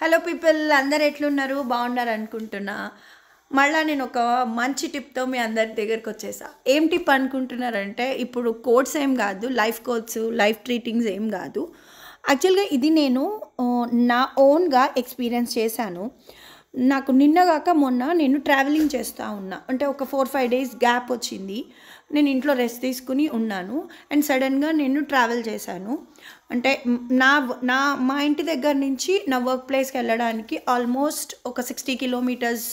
hello people అందరు ఎట్లున్నారు బాగున్నారు అనుకుంటున్నా మళ్ళీ నేను ఒక మంచి టిప్తో మీ అందరి దగ్గరకు వచ్చేసా ఏం టిప్ అనుకుంటున్నారంటే ఇప్పుడు కోర్ట్స్ ఏం కాదు లైఫ్ కోర్ట్స్ లైఫ్ ట్రీటింగ్స్ ఏం కాదు యాక్చువల్గా ఇది నేను నా ఓన్గా ఎక్స్పీరియన్స్ చేశాను నాకు నిన్నగాక మొన్న నేను ట్రావెలింగ్ చేస్తూ ఉన్నా అంటే ఒక ఫోర్ ఫైవ్ డేస్ గ్యాప్ వచ్చింది నేను ఇంట్లో రెస్ట్ తీసుకుని ఉన్నాను అండ్ సడన్గా నేను ట్రావెల్ చేశాను అంటే నా నా మా ఇంటి దగ్గర నుంచి నా వర్క్ ప్లేస్కి వెళ్ళడానికి ఆల్మోస్ట్ ఒక సిక్స్టీ కిలోమీటర్స్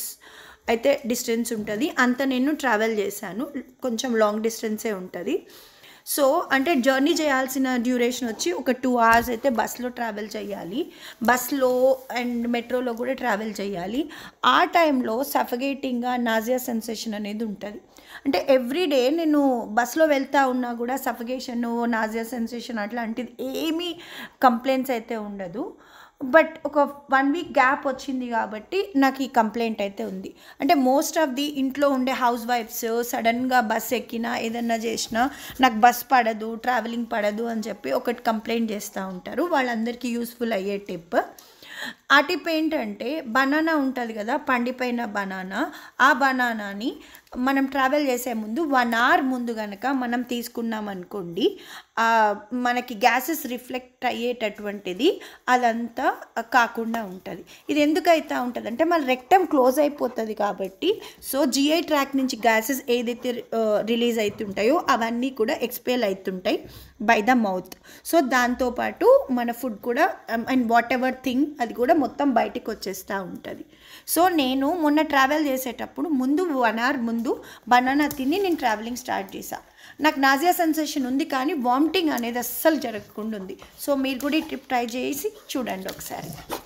అయితే డిస్టెన్స్ ఉంటుంది అంత నేను ట్రావెల్ చేశాను కొంచెం లాంగ్ డిస్టెన్సే ఉంటుంది సో అంటే జర్నీ చేయాల్సిన డ్యూరేషన్ వచ్చి ఒక టూ అవర్స్ అయితే బస్లో ట్రావెల్ చేయాలి బస్లో అండ్ మెట్రోలో కూడా ట్రావెల్ చేయాలి ఆ టైంలో సఫగేటింగ్గా నాజియా సెన్సేషన్ అనేది ఉంటుంది అంటే ఎవ్రీడే నేను బస్లో వెళ్తా ఉన్నా కూడా సఫగేషన్ నాజియా సెన్సేషన్ అట్లాంటిది ఏమీ కంప్లైంట్స్ అయితే ఉండదు బట్ ఒక వన్ వీక్ గ్యాప్ వచ్చింది కాబట్టి నాకు ఈ కంప్లైంట్ అయితే ఉంది అంటే మోస్ట్ ఆఫ్ ది ఇంట్లో ఉండే హౌస్ వైఫ్స్ సడన్గా బస్ ఎక్కినా ఏదన్నా చేసినా నాకు బస్ పడదు ట్రావెలింగ్ పడదు అని చెప్పి ఒకటి కంప్లైంట్ చేస్తూ ఉంటారు వాళ్ళందరికీ యూస్ఫుల్ అయ్యే టిప్ అటి పెయింట్ అంటే బనానా ఉంటుంది కదా పండిపోయిన బనానా ఆ బనానాని మనం ట్రావెల్ చేసే ముందు వన్ అవర్ ముందు కనుక మనం తీసుకున్నాం అనుకోండి మనకి గ్యాసెస్ రిఫ్లెక్ట్ అయ్యేటటువంటిది అదంతా కాకుండా ఉంటుంది ఇది ఎందుకు ఉంటుంది అంటే మన రెక్టమ్ క్లోజ్ అయిపోతుంది కాబట్టి సో జిఐ ట్రాక్ నుంచి గ్యాసెస్ ఏదైతే రిలీజ్ అవుతుంటాయో అవన్నీ కూడా ఎక్స్పేల్ అవుతుంటాయి బై ద మౌత్ సో దాంతోపాటు మన ఫుడ్ కూడా అండ్ వాట్ ఎవర్ థింగ్ అది కూడా మొత్తం బయటికి వచ్చేస్తూ ఉంటుంది సో నేను మొన్న ట్రావెల్ చేసేటప్పుడు ముందు వన్ అవర్ ముందు బనానా తిని నేను ట్రావెలింగ్ స్టార్ట్ చేశాను నాకు నాజియా సెన్సేషన్ ఉంది కానీ వామిటింగ్ అనేది అస్సలు జరగకుండా ఉంది సో మీరు కూడా ఈ ట్రిప్ ట్రై చేసి చూడండి ఒకసారి